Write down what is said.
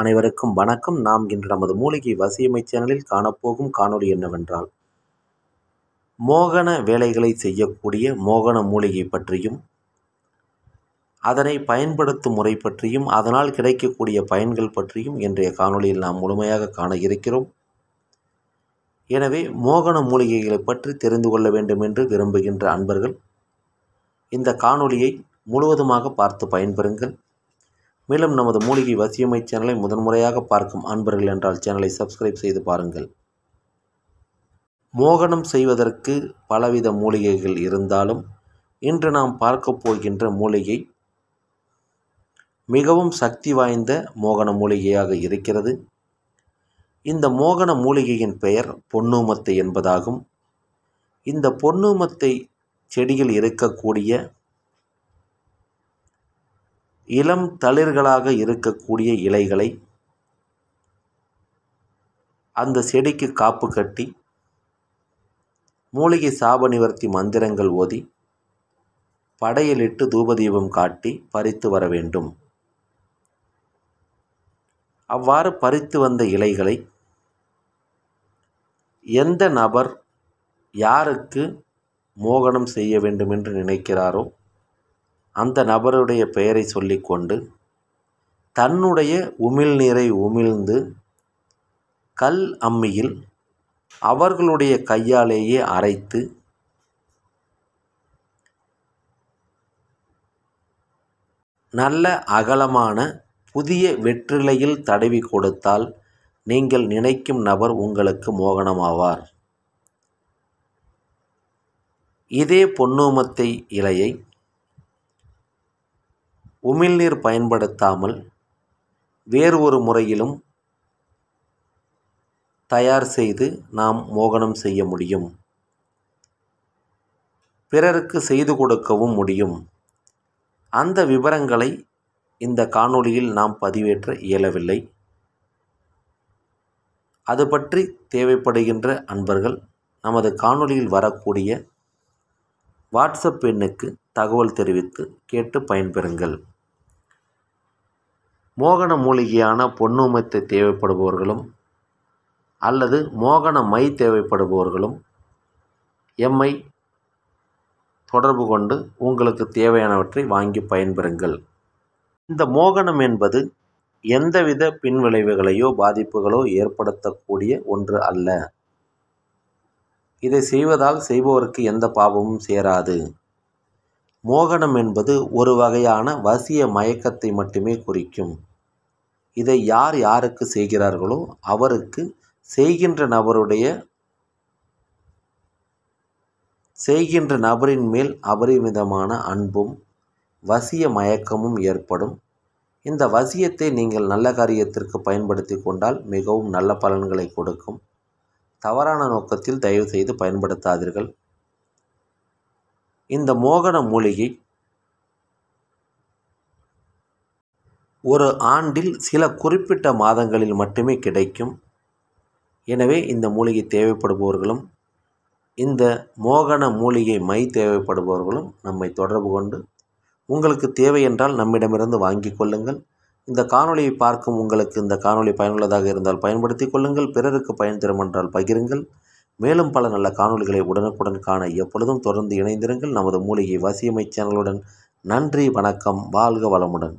அனைவருக்கும் வணக்கம் நாம் இன்று நமது மூலிகை வசியமை சேனலில் காணப்போகும் காணொலி என்னவென்றால் மோகன வேலைகளை செய்யக்கூடிய மோகன மூலிகை பற்றியும் அதனை பயன்படுத்தும் முறை பற்றியும் அதனால் கிடைக்கக்கூடிய பயன்கள் பற்றியும் இன்றைய காணொலியில் நாம் முழுமையாக காண இருக்கிறோம் எனவே மோகன மூலிகைகளை பற்றி தெரிந்து கொள்ள வேண்டும் என்று விரும்புகின்ற அன்பர்கள் இந்த காணொலியை முழுவதுமாக பார்த்து பயன்பெறுங்கள் மேலும் நமது மூலிகை வசியமை சேனலை முதன்முறையாக பார்க்கும் அன்பர்கள் என்றால் சேனலை சப்ஸ்கிரைப் செய்து பாருங்கள் மோகனம் செய்வதற்கு பலவித மூலிகைகள் இருந்தாலும் இன்று நாம் பார்க்கப் போகின்ற மூலிகை மிகவும் சக்தி வாய்ந்த மோகன மூலிகையாக இருக்கிறது இந்த மோகன மூலிகையின் பெயர் பொன்னூமத்தை என்பதாகும் இந்த பொன்னூமத்தை செடியில் இருக்கக்கூடிய இளம் தளிர்களாக இருக்கக்கூடிய இலைகளை அந்த செடிக்கு காப்பு கட்டி மூலிகை சாப நிவர்த்தி மந்திரங்கள் ஓதி படையலிட்டு தூபதீபம் காட்டி பறித்து வர வேண்டும் அவ்வாறு பறித்து வந்த இலைகளை எந்த நபர் யாருக்கு மோகனம் செய்ய வேண்டும் என்று நினைக்கிறாரோ அந்த நபருடைய பெயரை சொல்லிக்கொண்டு தன்னுடைய உமிழ்நீரை உமிழ்ந்து கல் அம்மியில் அவர்களுடைய கையாலேயே அரைத்து நல்ல அகலமான புதிய வெற்றிலையில் தடவி கொடுத்தால் நீங்கள் நினைக்கும் நபர் உங்களுக்கு மோகனமாவார் இதே பொன்னோமத்தை இலையை உமிழ்நீர் பயன்படுத்தாமல் வேறு ஒரு முறையிலும் தயார் செய்து நாம் மோகனம் செய்ய முடியும் பிறருக்கு செய்து கொடுக்கவும் முடியும் அந்த விவரங்களை இந்த காணொளியில் நாம் பதிவேற்ற இயலவில்லை அது பற்றி தேவைப்படுகின்ற அன்பர்கள் நமது காணொளியில் வரக்கூடிய வாட்ஸ்அப் எண்ணுக்கு தகவல் தெரிவித்து கேட்டு பயன்பெறுங்கள் மோகன மூலிகையான பொன்னுமத்தை தேவைப்படுபவர்களும் அல்லது மோகன மை தேவைப்படுபவர்களும் எம்மை தொடர்பு கொண்டு உங்களுக்கு தேவையானவற்றை வாங்கி பயன்பெறுங்கள் இந்த மோகனம் என்பது எந்தவித பின்விளைவுகளையோ பாதிப்புகளோ ஏற்படுத்தக்கூடிய ஒன்று அல்ல இதை செய்வதால் செய்பவருக்கு எந்த பாவமும் சேராது மோகனம் என்பது ஒரு வகையான வசிய மயக்கத்தை மட்டுமே குறிக்கும் இதை யார் யாருக்கு செய்கிறார்களோ அவருக்கு செய்கின்ற நபருடைய செய்கின்ற நபரின் மேல் அபரிமிதமான அன்பும் வசிய மயக்கமும் ஏற்படும் இந்த வசியத்தை நீங்கள் நல்ல காரியத்திற்கு பயன்படுத்தி கொண்டால் மிகவும் நல்ல பலன்களை கொடுக்கும் தவறான நோக்கத்தில் தயவு செய்து பயன்படுத்தாதீர்கள் இந்த மோகன மூலிகை ஒரு ஆண்டில் சில குறிப்பிட்ட மாதங்களில் மட்டுமே கிடைக்கும் எனவே இந்த மூலிகை தேவைப்படுபவர்களும் இந்த மோகன மூலிகை மை தேவைப்படுபவர்களும் நம்மை தொடர்பு கொண்டு உங்களுக்கு தேவை என்றால் நம்மிடமிருந்து வாங்கிக் கொள்ளுங்கள் இந்த காணொலியை பார்க்கும் உங்களுக்கு இந்த காணொலி பயனுள்ளதாக இருந்தால் பயன்படுத்தி கொள்ளுங்கள் பிறருக்கு பயன் தரும் என்றால் பகிருங்கள் மேலும் பல நல்ல காணொலிகளை உடனுக்குடன் காண எப்பொழுதும் தொடர்ந்து இணைந்திருங்கள் நமது மூலிகை வசியமை சேனலுடன் நன்றி வணக்கம் வாழ்க வளமுடன்